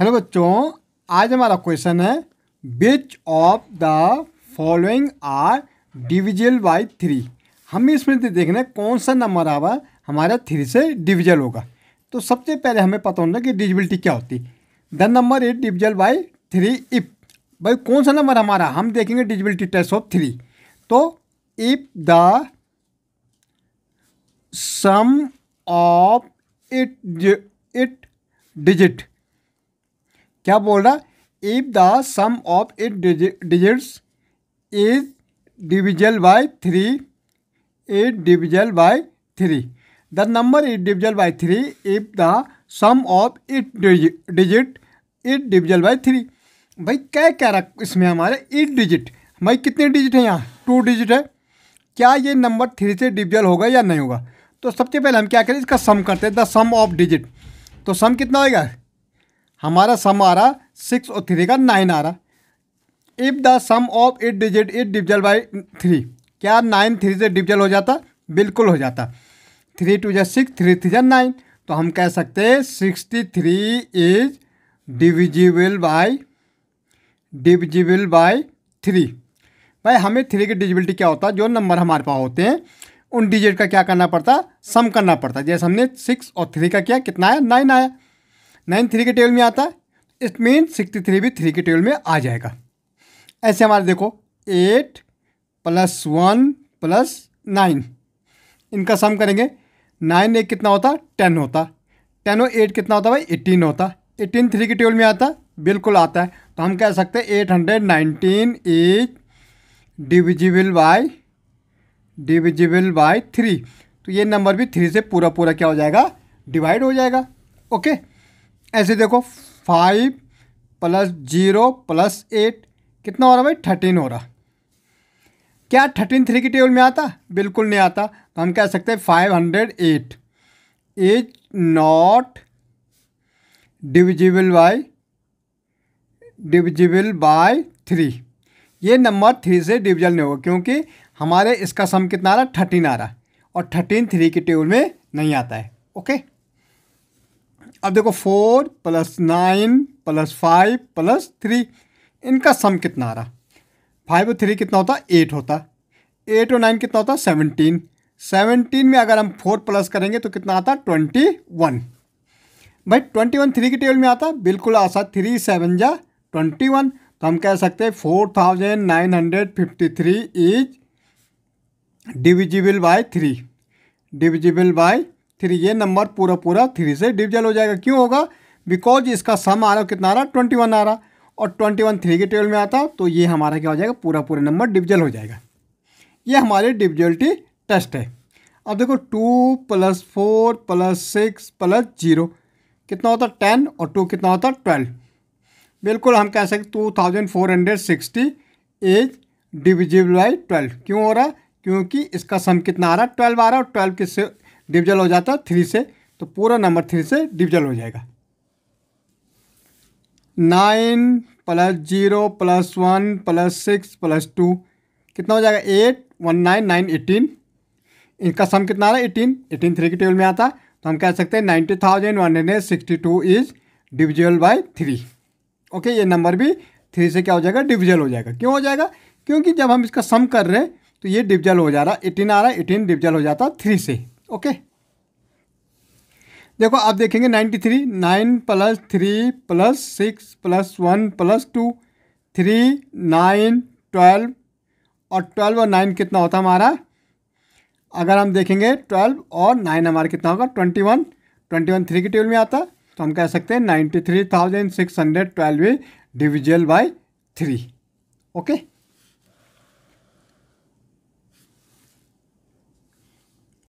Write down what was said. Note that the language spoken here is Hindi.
हेलो बच्चों आज हमारा क्वेश्चन है which of the following are divisible by three हमें इसमें देखना है कौन सा नंबर आवा हमारा थ्री से डिविजल होगा तो सबसे पहले हमें पता होना कि डिविजिबिलिटी क्या होती the number is divisible by three if भाई कौन सा नंबर हमारा हम देखेंगे डिविजिबिलिटी टेस्ट ऑफ थ्री तो if the sum of it it digit क्या बोल रहा if the sum of it digits is divisible by three it divisible by three the number is divisible by three if the sum of it digit it divisible by three भाई क्या कह रहा इसमें हमारे इट डिजिट भाई कितने डिजिट हैं यहाँ टू डिजिट है क्या ये नंबर थ्री से डिविजल होगा या नहीं होगा तो सबसे पहले हम क्या करें इसका सम करते हैं द सम ऑफ डिजिट तो सम कितना होएगा हमारा सम आ रहा सिक्स और थ्री का नाइन आ रहा if the sum of it digit it divisible by three क्या नाइन थ्री से डिविजल हो जाता बिल्कुल हो जाता थ्री टू जै सिक्स थ्री थ्री जै नाइन तो हम कह सकते हैं sixty three is divisible by divisible by three भाई हमें थ्री की डिजिबिलिटी क्या होता है जो नंबर हमारे पास होते हैं उन डिजिट का क्या करना पड़ता सम करना पड़ता जैसे हमने सिक्स और थ्री का किया कितना आया नाइन आया नाइन थ्री के टेबल में आता है इट मीन सिक्सटी थ्री भी थ्री के टेबल में आ जाएगा ऐसे हमारे देखो eight plus one plus nine इनका सम करेंगे नाइन एक कितना होता टेन होता टेन और एट कितना होता भाई एटीन होता एटीन थ्री के टेबल में आता बिल्कुल आता है तो हम कह सकते हैं eight hundred nineteen is divisible by divisible by three तो ये नंबर भी थ्री से पूरा पूरा क्या हो जाएगा डिवाइड हो जाएगा ओके ऐसे देखो five plus zero plus eight कितना हो रहा भाई थर्टीन हो रहा क्या थर्टीन थ्री की टेबल में आता बिल्कुल नहीं आता तो हम कह सकते हैं five hundred eight is not divisible by divisible by three ये नंबर थ्री से डिविजल नहीं होगा क्योंकि हमारे इसका सम कितना आ रहा थर्टीन आ रहा और थर्टीन थ्री की टेबल में नहीं आता है ओके अब देखो four plus nine plus five plus three इनका सम कितना आ रहा फाइव और थ्री कितना होता एट होता एट और नाइन कितना होता सेवनटीन सेवनटीन में अगर हम फोर प्लस करेंगे तो कितना आता ट्वेंटी वन भाई ट्वेंटी वन थ्री के टेबल में आता बिल्कुल आसा थ्री सेवन जा ट्वेंटी वन तो हम कह सकते हैं four thousand nine hundred fifty three is divisible by three divisible by three ये नंबर पूरा पूरा थ्री से डिविजल हो जाएगा क्यों होगा बिकॉज इसका सम आ रहा कितना आ रहा ट्वेंटी वन आ रहा और ट्वेंटी वन थ्री के टेबल में आता तो ये हमारा क्या हो जाएगा पूरा पूरा नंबर डिविजल हो जाएगा ये हमारे डिविजलिटी टेस्ट है अब देखो two plus four plus six plus zero कितना होता टेन और टू कितना होता ट्वेल्व बिल्कुल हम कह सकते two thousand four hundred sixty is divisible by twelve क्यों हो रहा है क्योंकि इसका सम कितना आ रहा है ट्वेल्व आ रहा है और ट्वेल्व किससे डिविजल हो जाता थ्री से तो पूरा नंबर थ्री से डिविजल हो जाएगा nine plus zero plus one plus six plus two कितना हो जाएगा eight one nine nine eighteen इनका सम कितना आ रहा है एटीन एटीन थ्री के टेबल में आता तो हम कह सकते हैं ninety thousand one hundred sixty two is divisible by three okay ये नंबर भी थ्री से क्या हो जाएगा डिविजल हो जाएगा क्यों हो जाएगा क्योंकि जब हम इसका सम कर रहे हैं तो ये डिविजल हो जा रहा है एटीन आ रहा है एटीन डिविजल हो जाता थ्री से ओके देखो आप देखेंगे ninety three nine plus three plus six plus one plus two three nine twelve और ट्वेल्व और नाइन कितना होता हमारा अगर हम देखेंगे ट्वेल्व और नाइन हमारा कितना होगा twenty one twenty one three की टेबल में आता तो हम कह सकते हैं ninety three thousand six hundred twelve divisible by three okay